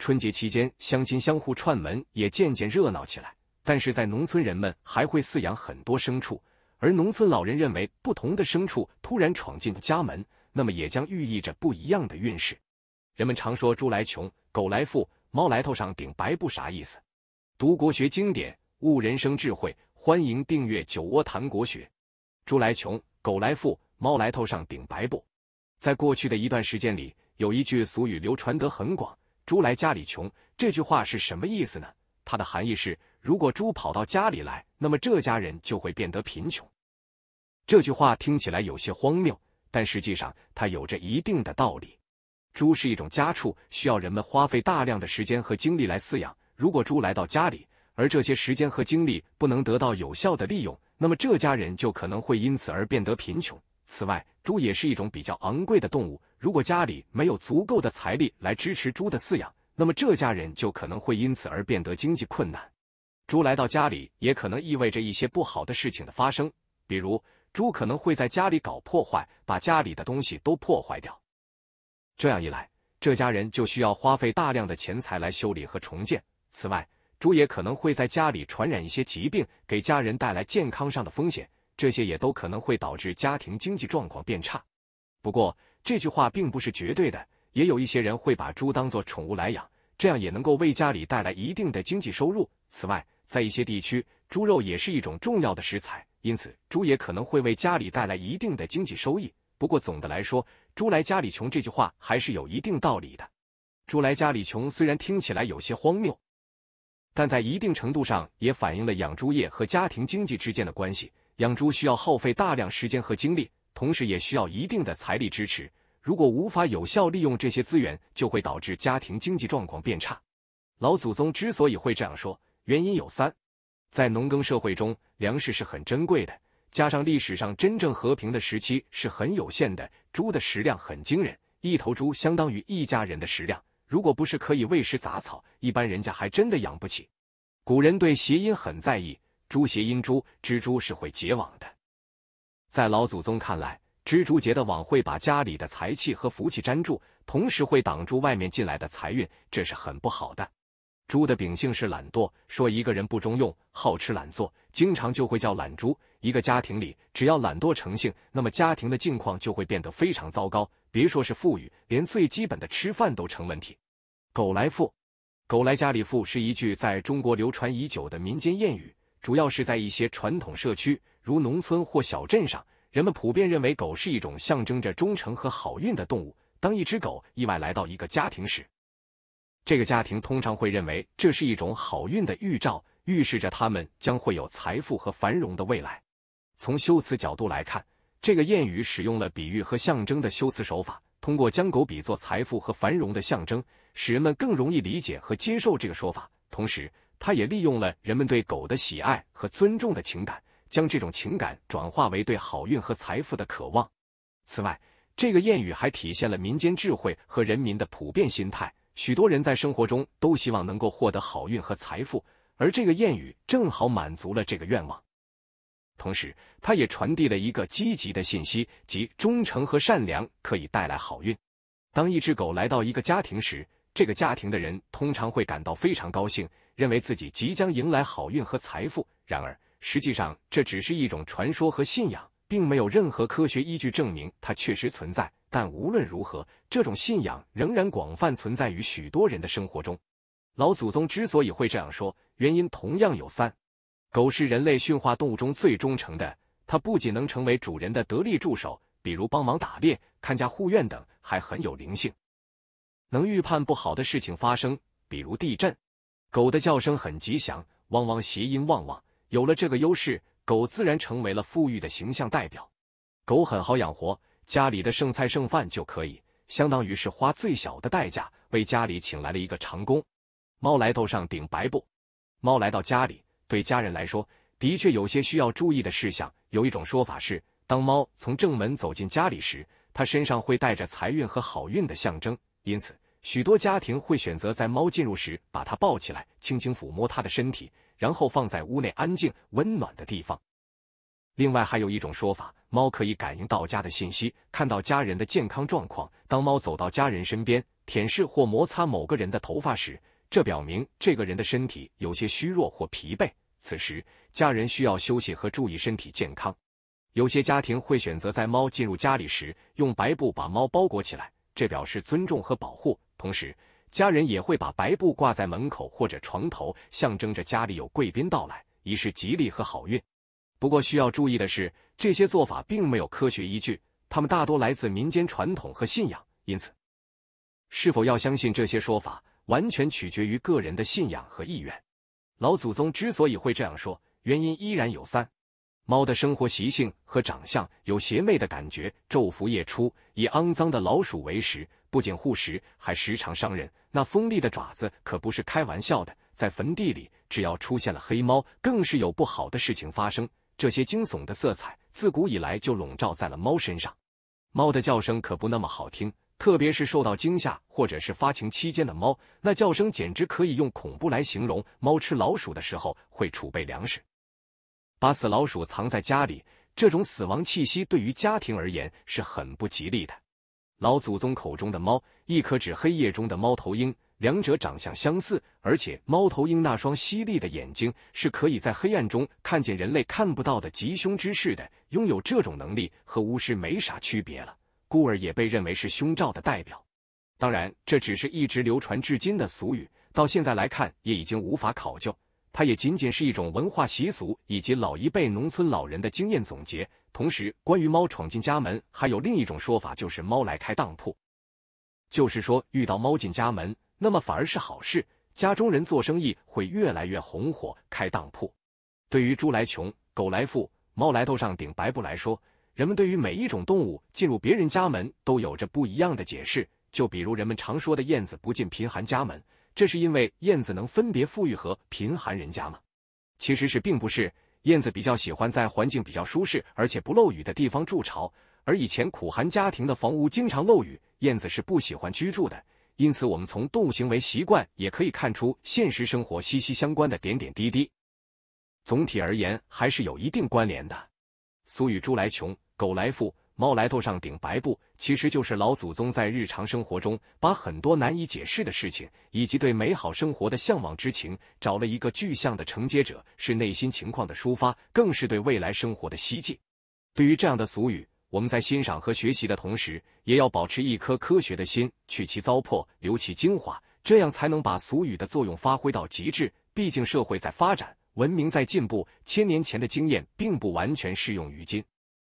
春节期间，相亲相互串门也渐渐热闹起来。但是在农村，人们还会饲养很多牲畜，而农村老人认为，不同的牲畜突然闯进家门，那么也将寓意着不一样的运势。人们常说：“猪来穷，狗来富，猫来头上顶白布，啥意思？”读国学经典，悟人生智慧，欢迎订阅《酒窝谈国学》。猪来穷，狗来富，猫来头上顶白布。在过去的一段时间里，有一句俗语流传得很广。猪来家里穷这句话是什么意思呢？它的含义是，如果猪跑到家里来，那么这家人就会变得贫穷。这句话听起来有些荒谬，但实际上它有着一定的道理。猪是一种家畜，需要人们花费大量的时间和精力来饲养。如果猪来到家里，而这些时间和精力不能得到有效的利用，那么这家人就可能会因此而变得贫穷。此外，猪也是一种比较昂贵的动物。如果家里没有足够的财力来支持猪的饲养，那么这家人就可能会因此而变得经济困难。猪来到家里，也可能意味着一些不好的事情的发生，比如猪可能会在家里搞破坏，把家里的东西都破坏掉。这样一来，这家人就需要花费大量的钱财来修理和重建。此外，猪也可能会在家里传染一些疾病，给家人带来健康上的风险。这些也都可能会导致家庭经济状况变差。不过，这句话并不是绝对的，也有一些人会把猪当做宠物来养，这样也能够为家里带来一定的经济收入。此外，在一些地区，猪肉也是一种重要的食材，因此猪也可能会为家里带来一定的经济收益。不过，总的来说，“猪来家里穷”这句话还是有一定道理的。“猪来家里穷”虽然听起来有些荒谬，但在一定程度上也反映了养猪业和家庭经济之间的关系。养猪需要耗费大量时间和精力，同时也需要一定的财力支持。如果无法有效利用这些资源，就会导致家庭经济状况变差。老祖宗之所以会这样说，原因有三：在农耕社会中，粮食是很珍贵的；加上历史上真正和平的时期是很有限的。猪的食量很惊人，一头猪相当于一家人的食量。如果不是可以喂食杂草，一般人家还真的养不起。古人对谐音很在意。猪谐音“猪”，蜘蛛是会结网的。在老祖宗看来，蜘蛛结的网会把家里的财气和福气粘住，同时会挡住外面进来的财运，这是很不好的。猪的秉性是懒惰，说一个人不中用、好吃懒做，经常就会叫懒猪。一个家庭里只要懒惰成性，那么家庭的境况就会变得非常糟糕，别说是富裕，连最基本的吃饭都成问题。狗来富，狗来家里富是一句在中国流传已久的民间谚语。主要是在一些传统社区，如农村或小镇上，人们普遍认为狗是一种象征着忠诚和好运的动物。当一只狗意外来到一个家庭时，这个家庭通常会认为这是一种好运的预兆，预示着他们将会有财富和繁荣的未来。从修辞角度来看，这个谚语使用了比喻和象征的修辞手法，通过将狗比作财富和繁荣的象征，使人们更容易理解和接受这个说法。同时，它也利用了人们对狗的喜爱和尊重的情感，将这种情感转化为对好运和财富的渴望。此外，这个谚语还体现了民间智慧和人民的普遍心态。许多人在生活中都希望能够获得好运和财富，而这个谚语正好满足了这个愿望。同时，它也传递了一个积极的信息，即忠诚和善良可以带来好运。当一只狗来到一个家庭时，这个家庭的人通常会感到非常高兴，认为自己即将迎来好运和财富。然而，实际上这只是一种传说和信仰，并没有任何科学依据证明它确实存在。但无论如何，这种信仰仍然广泛存在于许多人的生活中。老祖宗之所以会这样说，原因同样有三：狗是人类驯化动物中最忠诚的，它不仅能成为主人的得力助手，比如帮忙打猎、看家护院等，还很有灵性。能预判不好的事情发生，比如地震。狗的叫声很吉祥，汪汪谐音旺旺，有了这个优势，狗自然成为了富裕的形象代表。狗很好养活，家里的剩菜剩饭就可以，相当于是花最小的代价为家里请来了一个长工。猫来头上顶白布，猫来到家里，对家人来说的确有些需要注意的事项。有一种说法是，当猫从正门走进家里时，它身上会带着财运和好运的象征。因此，许多家庭会选择在猫进入时把它抱起来，轻轻抚摸它的身体，然后放在屋内安静、温暖的地方。另外，还有一种说法，猫可以感应到家的信息，看到家人的健康状况。当猫走到家人身边，舔舐或摩擦某个人的头发时，这表明这个人的身体有些虚弱或疲惫。此时，家人需要休息和注意身体健康。有些家庭会选择在猫进入家里时，用白布把猫包裹起来。这表示尊重和保护，同时家人也会把白布挂在门口或者床头，象征着家里有贵宾到来，以示吉利和好运。不过需要注意的是，这些做法并没有科学依据，他们大多来自民间传统和信仰，因此，是否要相信这些说法，完全取决于个人的信仰和意愿。老祖宗之所以会这样说，原因依然有三。猫的生活习性和长相有邪魅的感觉，昼伏夜出，以肮脏的老鼠为食，不仅护食，还时常伤人。那锋利的爪子可不是开玩笑的。在坟地里，只要出现了黑猫，更是有不好的事情发生。这些惊悚的色彩自古以来就笼罩在了猫身上。猫的叫声可不那么好听，特别是受到惊吓或者是发情期间的猫，那叫声简直可以用恐怖来形容。猫吃老鼠的时候会储备粮食。把死老鼠藏在家里，这种死亡气息对于家庭而言是很不吉利的。老祖宗口中的猫，亦可指黑夜中的猫头鹰，两者长相相似，而且猫头鹰那双犀利的眼睛是可以在黑暗中看见人类看不到的吉凶之事的。拥有这种能力，和巫师没啥区别了，故而也被认为是凶兆的代表。当然，这只是一直流传至今的俗语，到现在来看也已经无法考究。它也仅仅是一种文化习俗以及老一辈农村老人的经验总结。同时，关于猫闯进家门，还有另一种说法，就是猫来开当铺。就是说，遇到猫进家门，那么反而是好事，家中人做生意会越来越红火，开当铺。对于猪来穷，狗来富，猫来头上顶白布来说，人们对于每一种动物进入别人家门都有着不一样的解释。就比如人们常说的燕子不进贫寒家门。这是因为燕子能分别富裕和贫寒人家吗？其实是并不是，燕子比较喜欢在环境比较舒适而且不漏雨的地方筑巢，而以前苦寒家庭的房屋经常漏雨，燕子是不喜欢居住的。因此，我们从动物行为习惯也可以看出现实生活息息相关的点点滴滴。总体而言，还是有一定关联的。苏与猪来穷，狗来富。猫来头上顶白布，其实就是老祖宗在日常生活中把很多难以解释的事情，以及对美好生活的向往之情，找了一个具象的承接者，是内心情况的抒发，更是对未来生活的希冀。对于这样的俗语，我们在欣赏和学习的同时，也要保持一颗科学的心，取其糟粕，留其精华，这样才能把俗语的作用发挥到极致。毕竟社会在发展，文明在进步，千年前的经验并不完全适用于今。